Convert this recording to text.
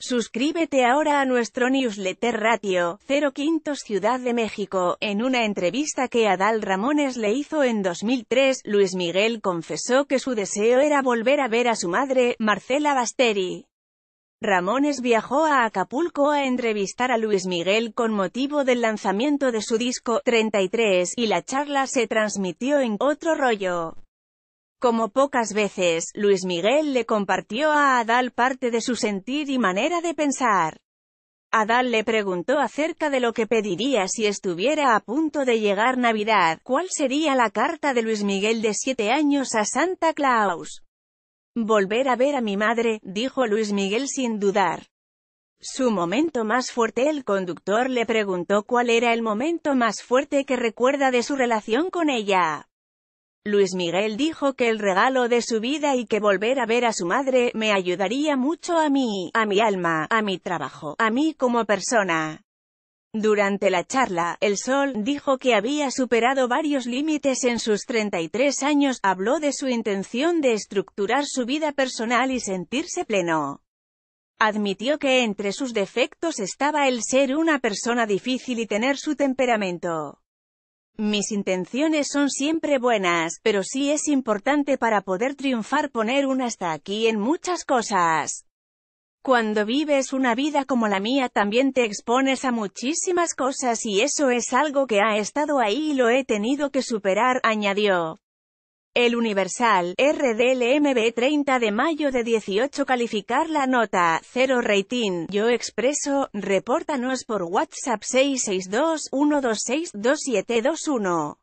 Suscríbete ahora a nuestro newsletter Ratio 05 Ciudad de México. En una entrevista que Adal Ramones le hizo en 2003, Luis Miguel confesó que su deseo era volver a ver a su madre, Marcela Basteri. Ramones viajó a Acapulco a entrevistar a Luis Miguel con motivo del lanzamiento de su disco 33 y la charla se transmitió en otro rollo. Como pocas veces, Luis Miguel le compartió a Adal parte de su sentir y manera de pensar. Adal le preguntó acerca de lo que pediría si estuviera a punto de llegar Navidad, cuál sería la carta de Luis Miguel de siete años a Santa Claus. Volver a ver a mi madre, dijo Luis Miguel sin dudar. Su momento más fuerte El conductor le preguntó cuál era el momento más fuerte que recuerda de su relación con ella. Luis Miguel dijo que el regalo de su vida y que volver a ver a su madre me ayudaría mucho a mí, a mi alma, a mi trabajo, a mí como persona. Durante la charla, El Sol dijo que había superado varios límites en sus 33 años, habló de su intención de estructurar su vida personal y sentirse pleno. Admitió que entre sus defectos estaba el ser una persona difícil y tener su temperamento. Mis intenciones son siempre buenas, pero sí es importante para poder triunfar poner un hasta aquí en muchas cosas. Cuando vives una vida como la mía también te expones a muchísimas cosas y eso es algo que ha estado ahí y lo he tenido que superar, añadió. El Universal, RDLMB 30 de mayo de 18 calificar la nota, 0 rating, yo expreso, repórtanos por WhatsApp 662 126 2721